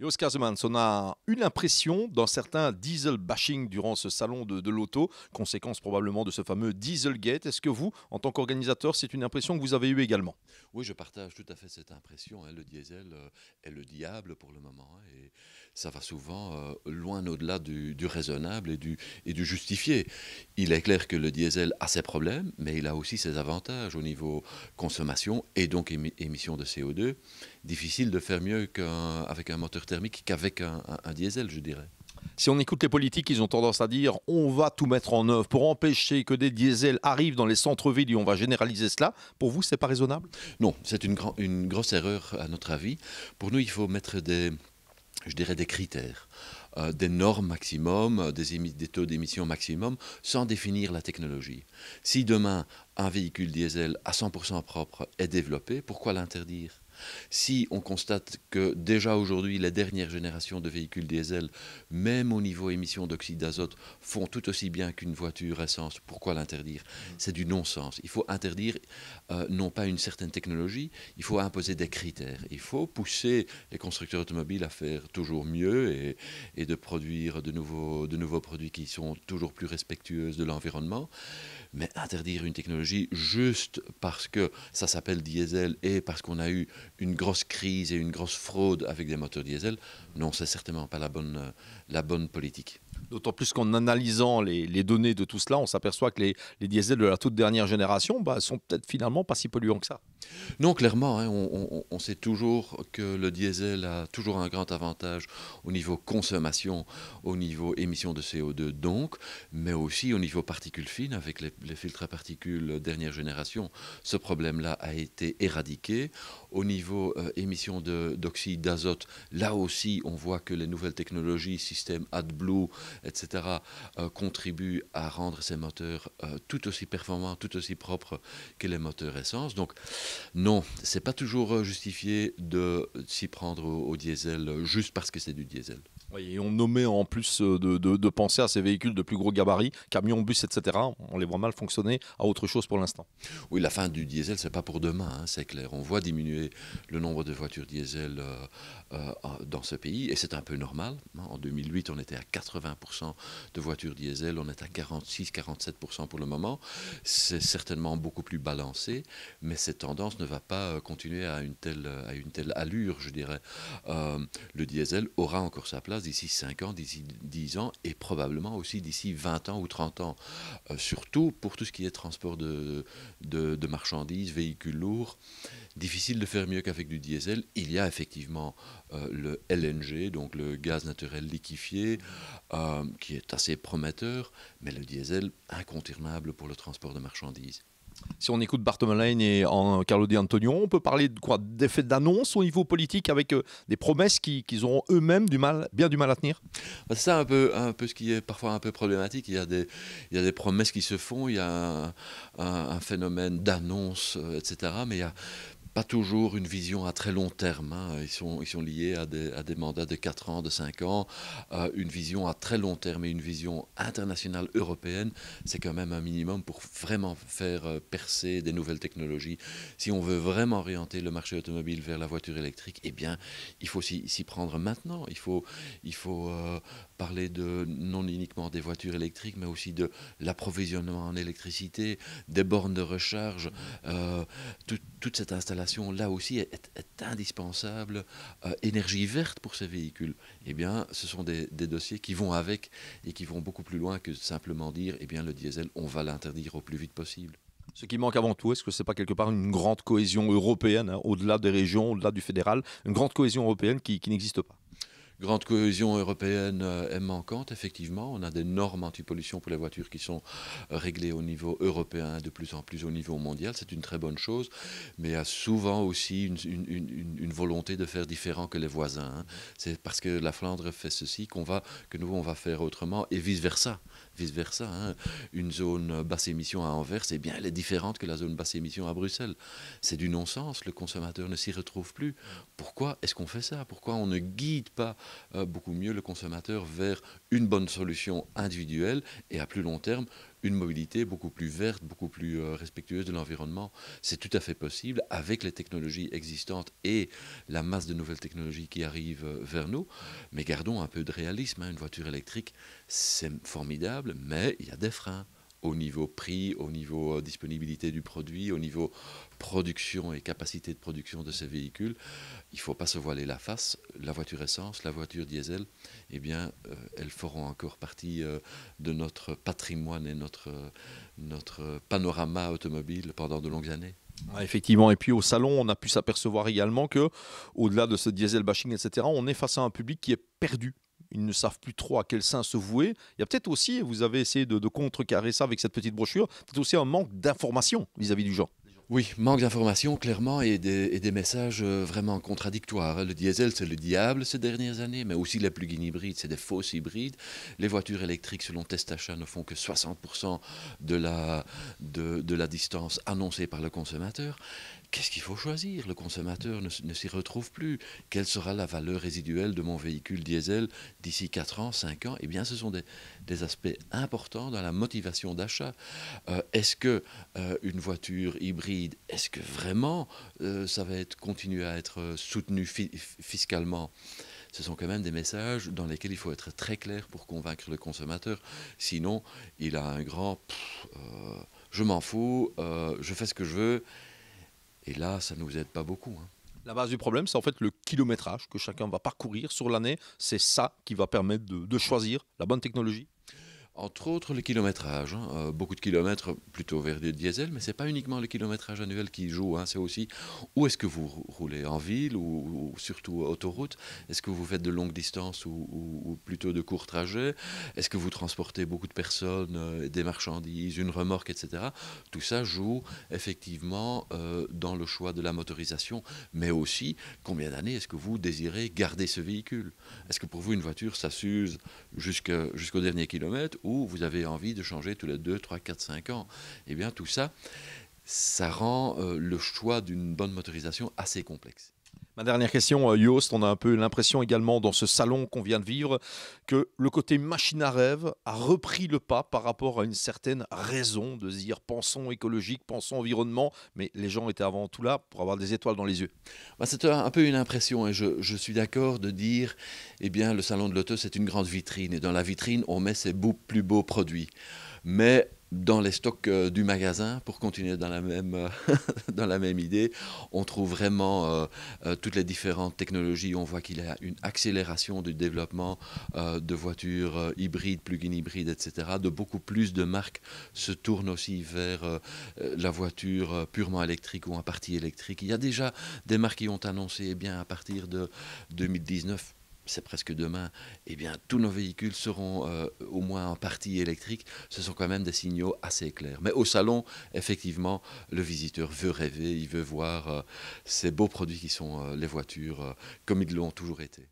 Et Oscar on a une impression d'un certain diesel bashing durant ce salon de, l'auto, conséquence probablement de ce fameux Dieselgate. Est-ce que vous, en tant qu'organisateur, c'est une impression que vous avez eue également Oui, je partage tout à fait cette impression. Hein. Le diesel euh, est le diable pour le moment. Hein, ça va souvent euh, loin au-delà du, raisonnable et du, et du justifié. Il est clair que le diesel a ses problèmes, mais il a aussi ses avantages au niveau consommation et donc émissions émission de CO2. Difficile de faire mieux qu'avec un, moteur thermique qu'avec un, diesel, je dirais. Si on écoute les politiques, ils ont tendance à dire on va tout mettre en œuvre pour empêcher que des diesels arrivent dans les centres-villes et on va généraliser cela. Pour vous, c'est pas raisonnable Non, c'est une, une, grosse erreur à notre avis. Pour nous, il faut mettre des, je dirais, des critères, euh, des normes maximum, euh, des, des taux d'émission maximum, sans définir la technologie. Si demain un véhicule diesel à 100% propre est développé, pourquoi l'interdire si on constate que déjà aujourd'hui, les dernières générations de véhicules diesel, même au niveau émission d'oxyde d'azote, font tout aussi bien qu'une voiture essence, pourquoi l'interdire mm. C'est du non-sens. Il faut interdire euh, non pas une certaine technologie, il faut imposer des critères. Il faut pousser les constructeurs automobiles à faire toujours mieux et, de produire de nouveaux, de nouveaux produits qui sont toujours plus respectueux de l'environnement. Mais interdire une technologie juste parce que ça s'appelle diesel et parce qu'on a eu une grosse crise et une grosse fraude avec des moteurs diesel, non, c'est certainement pas la bonne, euh, la bonne politique. D'autant plus qu'en analysant les, données de tout cela, on s'aperçoit que les, diesels de la toute dernière génération bah, sont peut-être finalement pas si polluants que ça. Non, clairement, hein, on, sait toujours que le diesel a toujours un grand avantage au niveau consommation, au niveau émission de CO2 donc, mais aussi au niveau particules fines avec les, filtres à particules dernière génération. Ce problème-là a été éradiqué. Au niveau euh, émission émission d'oxyde d'azote, là aussi, on voit que les nouvelles technologies, système AdBlue, etc., euh, contribuent à rendre ces moteurs euh, tout aussi performants, tout aussi propres que les moteurs essence. Donc non, n'est pas toujours justifié de s'y prendre au diesel juste parce que c'est du diesel. Oui, et on nommait en plus euh, de, penser à ces véhicules de plus gros gabarits, camions, bus, etc. On les voit mal fonctionner à autre chose pour l'instant. Oui, la fin du diesel, ce n'est pas pour demain, hein, c'est clair. On voit diminuer le nombre de voitures diesel euh, euh, dans ce pays, et c'est un peu normal. Hein. En 2008, on était à 80% de voitures diesel, on est à 46-47% pour le moment. C'est certainement beaucoup plus balancé, mais cette tendance ne va pas continuer à une telle, allure, je dirais. le diesel aura encore sa place d'ici 5 ans, d'ici 10 ans et probablement aussi d'ici 20 ans ou 30 ans. Euh, surtout pour tout ce qui est transport de, marchandises, véhicules lourds, difficile de faire mieux qu'avec du diesel. Il y a effectivement euh, le LNG, donc le gaz naturel liquéfié, euh, qui est assez prometteur, mais le diesel incontournable pour le transport de marchandises si on écoute Lane et en, Carlo Di Antonio, on peut parler de quoi D'effets d'annonce au niveau politique avec euh, des promesses qu'ils qui auront eux-mêmes du mal, bien du mal à tenir bah, C'est ça un peu, un peu ce qui est parfois un peu problématique. Il y a des, il y a des promesses qui se font, il y a un, phénomène d'annonce, euh, etc. Mais il y a toujours une vision à très long terme. Hein. Ils, sont, ils sont liés à des, à des, mandats de 4 ans, de 5 ans. Euh, une vision à très long terme et une vision internationale européenne, c'est quand même un minimum pour vraiment faire euh, percer des nouvelles technologies. Si on veut vraiment orienter le marché automobile vers la voiture électrique, eh bien, il faut s'y prendre maintenant. Il faut, il faut euh, parler de non uniquement des voitures électriques, mais aussi de l'approvisionnement en électricité, des bornes de recharge, euh, tout, toute cette installation là aussi est, indispensable. Euh, énergie verte pour ces véhicules, eh bien, ce sont des, dossiers qui vont avec et qui vont beaucoup plus loin que simplement dire, eh bien, le diesel, on va l'interdire au plus vite possible. Ce qui manque avant tout, est-ce que ce n'est pas quelque part une grande cohésion européenne, hein, au-delà des régions, au-delà du fédéral, une grande cohésion européenne qui n'existe pas grande cohésion européenne euh, est manquante, effectivement. On a des normes anti-pollution pour les voitures qui sont euh, réglées au niveau européen, de plus en plus au niveau mondial. C'est une très bonne chose, mais il y a souvent aussi une, volonté de faire différent que les voisins. Hein. C'est parce que la Flandre fait ceci qu'on va, que nous, on va faire autrement, et vice-versa. Vice-versa. Hein. Une zone basse émission à Anvers, eh bien, elle est différente que la zone basse émission à Bruxelles. C'est du non-sens. Le consommateur ne s'y retrouve plus. Pourquoi est-ce qu'on fait ça Pourquoi on ne guide pas euh, beaucoup mieux le consommateur vers une bonne solution individuelle et à plus long terme une mobilité beaucoup plus verte, beaucoup plus euh, respectueuse de l'environnement. C'est tout à fait possible avec les technologies existantes et la masse de nouvelles technologies qui arrivent euh, vers nous. Mais gardons un peu de réalisme. Hein. Une voiture électrique, c'est formidable, mais il y a des freins au niveau prix, au niveau euh, disponibilité du produit, au niveau production et capacité de production de ces véhicules, il ne faut pas se voiler la face. La voiture essence, la voiture diesel, eh bien, euh, elles feront encore partie euh, de notre patrimoine et notre, notre panorama automobile pendant de longues années. effectivement, et puis au salon, on a pu s'apercevoir également que, au-delà de ce diesel bashing, etc., on est face à un public qui est perdu ils ne savent plus trop à quel sein se vouer. Il y a peut-être aussi, vous avez essayé de, contrecarrer ça avec cette petite brochure, peut aussi un manque d'information vis-à-vis du genre. Oui, manque d'information clairement et des, messages euh, vraiment contradictoires. Hein. Le diesel, c'est le diable ces dernières années, mais aussi les plugins hybrides, c'est des fausses hybrides. Les voitures électriques, selon Test Achat, ne font que 60% de la distance annoncée par le consommateur. Qu'est-ce qu'il faut choisir Le consommateur ne, s'y retrouve plus. Quelle sera la valeur résiduelle de mon véhicule diesel d'ici 4 ans, 5 ans Eh bien, ce sont des, aspects importants dans la motivation d'achat. Euh, est-ce qu'une que euh, une voiture hybride, est-ce que vraiment euh, ça va être, continuer à être soutenu fiscalement ce sont quand même des messages dans lesquels il faut être très clair pour convaincre le consommateur. Sinon, il a un grand je m'en fous, je fais ce que je veux et là, ça ne nous aide pas beaucoup. Hein. La base du problème, c'est en fait le kilométrage que chacun va parcourir sur l'année. C'est ça qui va permettre de choisir la bonne technologie. Entre autres, le kilométrage. Hein. Euh, beaucoup de kilomètres plutôt vers du diesel, mais ce n'est pas uniquement le kilométrage annuel qui joue. Hein. C'est aussi où est-ce que vous roulez En ville ou, surtout autoroute Est-ce que vous faites de longues distances ou, plutôt de courts trajets Est-ce que vous transportez beaucoup de personnes, euh, des marchandises, une remorque, etc. Tout ça joue effectivement euh, dans le choix de la motorisation, mais aussi combien d'années est-ce que vous désirez garder ce véhicule Est-ce que pour vous, une voiture, ça s'use jusqu'au dernier kilomètre ou vous avez envie de changer tous les 2, 3, 4, 5 ans. Eh bien, tout ça, ça rend euh, le choix d'une bonne motorisation assez complexe. Ma dernière question, euh, Yoast, on a un peu l'impression également dans ce salon qu'on vient de vivre que le côté machine à rêve a repris le pas par rapport à une certaine raison de dire pensons écologique, pensons environnement, mais les gens étaient avant tout là pour avoir des étoiles dans les yeux. Bah, c'est un peu une impression et hein. je, suis d'accord de dire, eh bien, le salon de l'auto, c'est une grande vitrine et dans la vitrine, on met ses plus beaux produits. Mais dans les stocks euh, du magasin, pour continuer dans la même, euh, dans la même idée, on trouve vraiment euh, toutes les différentes technologies. On voit qu'il y a une accélération du développement de voitures hybrides, plug-in hybrides, etc. De beaucoup plus de marques se tournent aussi vers la voiture purement électrique ou en partie électrique. Il y a déjà des marques qui ont annoncé, eh bien, à partir de 2019, c'est presque demain, eh bien, tous nos véhicules seront euh, au moins en partie électriques. Ce sont quand même des signaux assez clairs. Mais au salon, effectivement, le visiteur veut rêver, il veut voir euh, ces beaux produits qui sont euh, les voitures, comme ils l'ont toujours été.